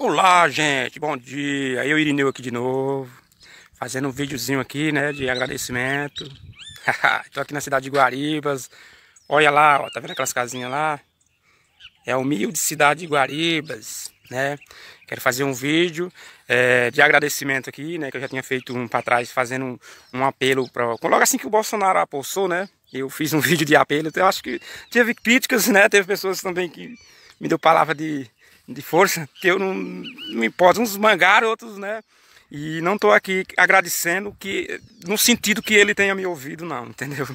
Olá, gente, bom dia. Eu, Irineu, aqui de novo, fazendo um videozinho aqui, né, de agradecimento. Estou aqui na cidade de Guaribas. Olha lá, ó, tá vendo aquelas casinhas lá? É a humilde cidade de Guaribas, né? Quero fazer um vídeo é, de agradecimento aqui, né, que eu já tinha feito um para trás, fazendo um, um apelo para logo assim que o Bolsonaro apossou, né? Eu fiz um vídeo de apelo. Então, eu acho que teve críticas, né? Teve pessoas também que me deu palavra de de força, que eu não, não me importo. Uns mangaram, outros, né? E não estou aqui agradecendo que no sentido que ele tenha me ouvido, não, entendeu?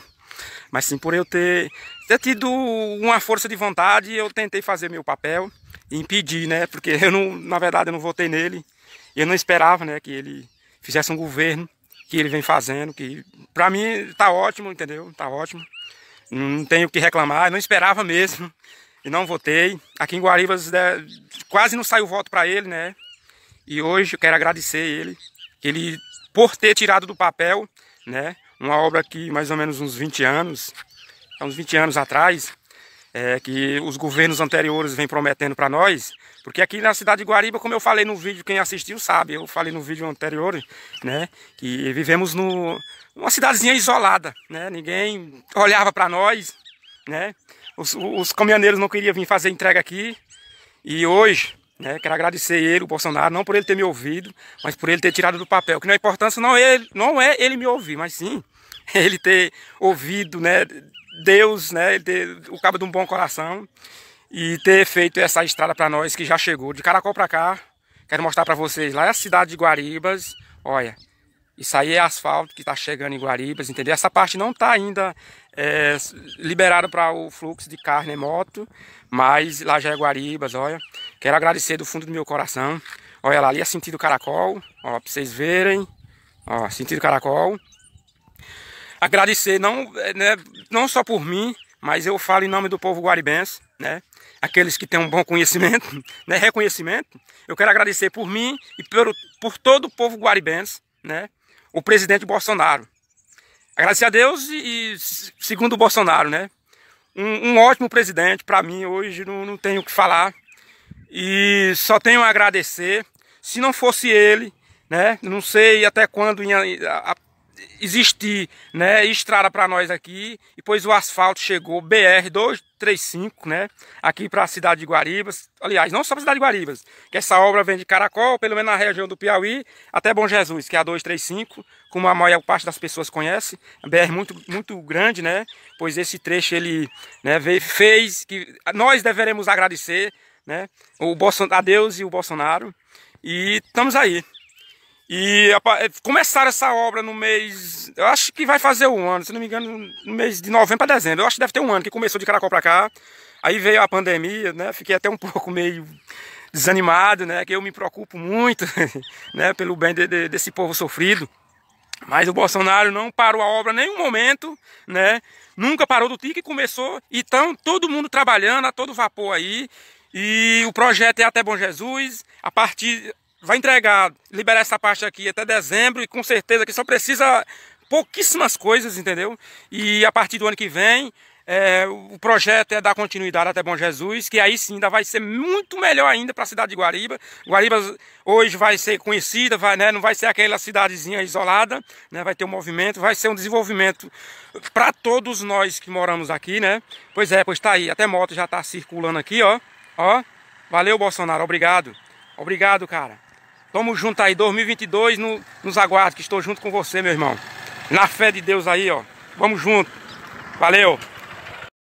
Mas sim por eu ter, ter tido uma força de vontade, eu tentei fazer meu papel e impedir, né? Porque eu não, na verdade, eu não votei nele. Eu não esperava, né, que ele fizesse um governo que ele vem fazendo, que para mim está ótimo, entendeu? está ótimo. Não tenho o que reclamar, eu não esperava mesmo. E não votei. Aqui em Guaribas né, quase não saiu voto para ele, né? E hoje eu quero agradecer ele, ele por ter tirado do papel, né? Uma obra que mais ou menos uns 20 anos, uns 20 anos atrás, é, que os governos anteriores vêm prometendo para nós, porque aqui na cidade de Guariba, como eu falei no vídeo, quem assistiu sabe, eu falei no vídeo anterior, né, que vivemos numa cidadezinha isolada, né, ninguém olhava para nós, né, os, os caminhoneiros não queriam vir fazer entrega aqui, e hoje, né, quero agradecer ele, o Bolsonaro, não por ele ter me ouvido, mas por ele ter tirado do papel. Que não é importância não, ele, não é ele me ouvir, mas sim ele ter ouvido, né, Deus, né, ele ter o cabo de um bom coração e ter feito essa estrada para nós que já chegou de Caracol para cá. Quero mostrar para vocês lá é a cidade de Guaribas. Olha, isso aí é asfalto que está chegando em Guaribas, entendeu? Essa parte não está ainda é, liberada para o fluxo de carro nem moto, mas lá já é Guaribas, olha. Quero agradecer do fundo do meu coração. Olha lá, ali é sentido caracol, ó, para vocês verem. Ó, sentido caracol. Agradecer não, é, né, não só por mim, mas eu falo em nome do povo guaribense, né? Aqueles que têm um bom conhecimento, né, reconhecimento. Eu quero agradecer por mim e por, por todo o povo guaribense, né? o presidente Bolsonaro. Agradecer a Deus e, e segundo o Bolsonaro, né? Um, um ótimo presidente para mim hoje, não, não tenho o que falar. E só tenho a agradecer. Se não fosse ele, né? Não sei até quando ia, a, existir né, estrada para nós aqui, e pois o asfalto chegou BR-235, né, aqui para a cidade de Guaribas, aliás, não só para a cidade de Guaribas, que essa obra vem de Caracol, pelo menos na região do Piauí, até Bom Jesus, que é a 235, como a maior parte das pessoas conhece, a BR muito, muito grande, né, pois esse trecho ele né, fez, que nós deveremos agradecer, né, o Bolson a Deus e o Bolsonaro, e estamos aí. E é, começaram essa obra no mês. Eu acho que vai fazer um ano, se não me engano, no mês de novembro para dezembro. Eu acho que deve ter um ano que começou de Caracol para cá. Aí veio a pandemia, né? Fiquei até um pouco meio desanimado, né? Que eu me preocupo muito, né? Pelo bem de, de, desse povo sofrido. Mas o Bolsonaro não parou a obra em nenhum momento, né? Nunca parou do tique, começou. Então, todo mundo trabalhando a todo vapor aí. E o projeto é Até Bom Jesus. A partir vai entregar, liberar essa parte aqui até dezembro e com certeza que só precisa pouquíssimas coisas, entendeu? E a partir do ano que vem, é, o projeto é dar continuidade até Bom Jesus, que aí sim ainda vai ser muito melhor ainda para a cidade de Guariba. Guariba hoje vai ser conhecida, vai, né, não vai ser aquela cidadezinha isolada, né, vai ter um movimento, vai ser um desenvolvimento para todos nós que moramos aqui, né? Pois é, pois tá aí, até moto já tá circulando aqui, ó. Ó. Valeu, Bolsonaro, obrigado. Obrigado, cara. Tamo junto aí, 2022 no, nos aguardo, que estou junto com você, meu irmão. Na fé de Deus aí, ó. Vamos junto. Valeu!